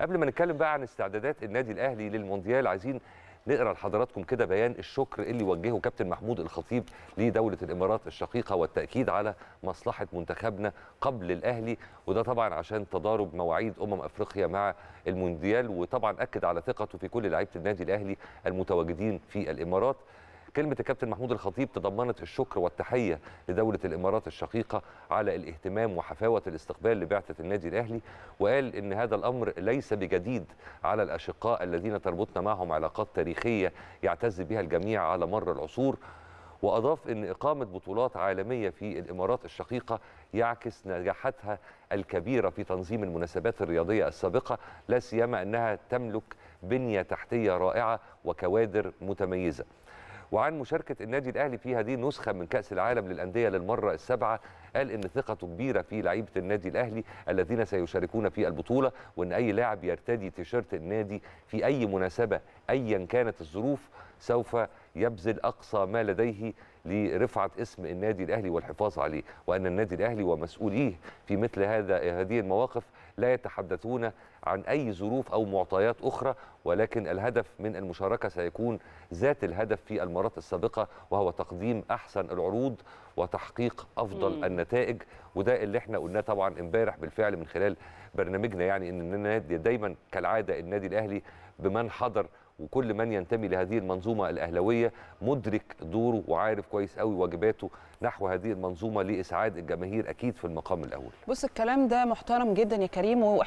قبل ما نتكلم بقى عن استعدادات النادي الاهلي للمونديال عايزين نقرا لحضراتكم كده بيان الشكر اللي وجهه كابتن محمود الخطيب لدوله الامارات الشقيقه والتاكيد على مصلحه منتخبنا قبل الاهلي وده طبعا عشان تضارب مواعيد امم افريقيا مع المونديال وطبعا اكد على ثقته في كل لعيبه النادي الاهلي المتواجدين في الامارات كلمة الكابتن محمود الخطيب تضمنت الشكر والتحية لدولة الإمارات الشقيقة على الاهتمام وحفاوة الاستقبال لبعثة النادي الأهلي وقال إن هذا الأمر ليس بجديد على الأشقاء الذين تربطنا معهم علاقات تاريخية يعتز بها الجميع على مر العصور وأضاف أن إقامة بطولات عالمية في الإمارات الشقيقة يعكس نجاحاتها الكبيرة في تنظيم المناسبات الرياضية السابقة لا سيما أنها تملك بنية تحتية رائعة وكوادر متميزة وعن مشاركه النادي الاهلي في هذه النسخه من كاس العالم للانديه للمره السابعه قال ان ثقته كبيره في لعيبه النادي الاهلي الذين سيشاركون في البطوله وان اي لاعب يرتدي تيشيرت النادي في اي مناسبه ايا كانت الظروف سوف يبذل أقصى ما لديه لرفعة اسم النادي الأهلي والحفاظ عليه وأن النادي الأهلي ومسؤوليه في مثل هذا هذه المواقف لا يتحدثون عن أي ظروف أو معطيات أخرى ولكن الهدف من المشاركة سيكون ذات الهدف في المرات السابقة وهو تقديم أحسن العروض وتحقيق أفضل مم. النتائج وده اللي احنا قلناه طبعا امبارح بالفعل من خلال برنامجنا يعني ان النادي دايما كالعادة النادي الأهلي بمن حضر وكل من ينتمي لهذه المنظومه الاهلاويه مدرك دوره وعارف كويس قوي واجباته نحو هذه المنظومه لاسعاد الجماهير اكيد في المقام الاول بص الكلام ده محترم جدا يا كريم